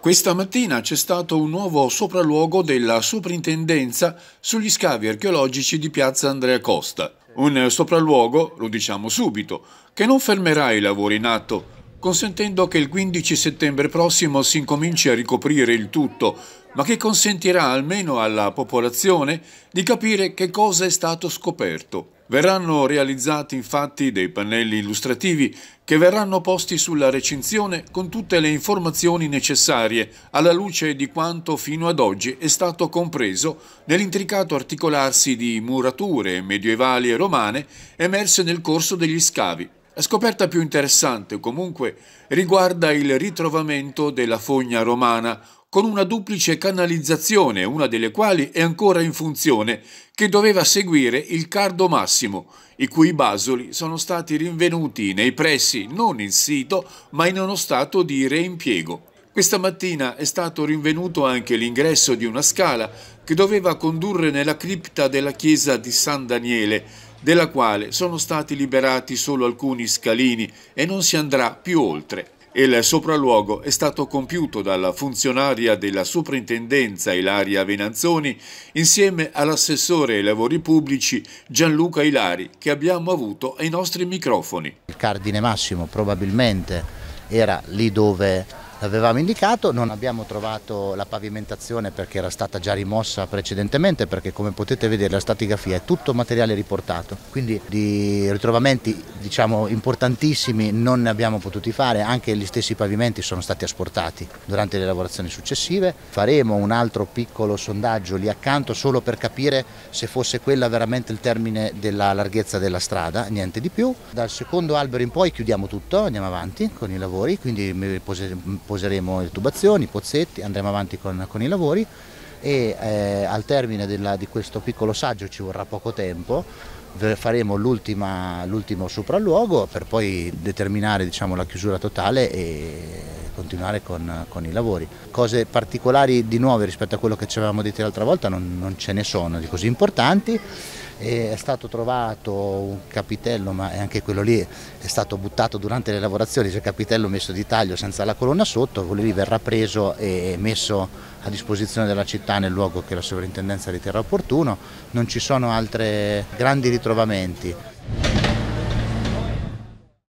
Questa mattina c'è stato un nuovo sopralluogo della Superintendenza sugli scavi archeologici di Piazza Andrea Costa. Un sopralluogo, lo diciamo subito, che non fermerà i lavori in atto, consentendo che il 15 settembre prossimo si incominci a ricoprire il tutto, ma che consentirà almeno alla popolazione di capire che cosa è stato scoperto. Verranno realizzati infatti dei pannelli illustrativi che verranno posti sulla recinzione con tutte le informazioni necessarie alla luce di quanto fino ad oggi è stato compreso nell'intricato articolarsi di murature medievali e romane emerse nel corso degli scavi la scoperta più interessante comunque riguarda il ritrovamento della fogna romana con una duplice canalizzazione, una delle quali è ancora in funzione, che doveva seguire il Cardo Massimo, i cui basoli sono stati rinvenuti nei pressi non in sito ma in uno stato di reimpiego. Questa mattina è stato rinvenuto anche l'ingresso di una scala che doveva condurre nella cripta della chiesa di San Daniele, della quale sono stati liberati solo alcuni scalini e non si andrà più oltre. Il sopralluogo è stato compiuto dalla funzionaria della Superintendenza Ilaria Venanzoni insieme all'assessore ai lavori pubblici Gianluca Ilari che abbiamo avuto ai nostri microfoni. Il cardine massimo probabilmente era lì dove l'avevamo indicato, non abbiamo trovato la pavimentazione perché era stata già rimossa precedentemente perché come potete vedere la stratigrafia è tutto materiale riportato, quindi di ritrovamenti diciamo, importantissimi non ne abbiamo potuti fare, anche gli stessi pavimenti sono stati asportati durante le lavorazioni successive, faremo un altro piccolo sondaggio lì accanto solo per capire se fosse quella veramente il termine della larghezza della strada, niente di più, dal secondo albero in poi chiudiamo tutto, andiamo avanti con i lavori, quindi mi poseremo le tubazioni, i pozzetti, andremo avanti con, con i lavori e eh, al termine della, di questo piccolo saggio ci vorrà poco tempo faremo l'ultimo sopralluogo per poi determinare diciamo, la chiusura totale e continuare con, con, i lavori. Cose particolari di nuove rispetto a quello che ci avevamo detto l'altra volta non, non ce ne sono di così importanti. E è stato trovato un capitello, ma anche quello lì è stato buttato durante le lavorazioni, c'è il capitello messo di taglio senza la colonna sotto, quello lì verrà preso e messo a disposizione della città nel luogo che la sovrintendenza riterrà opportuno, non ci sono altri grandi ritrovamenti.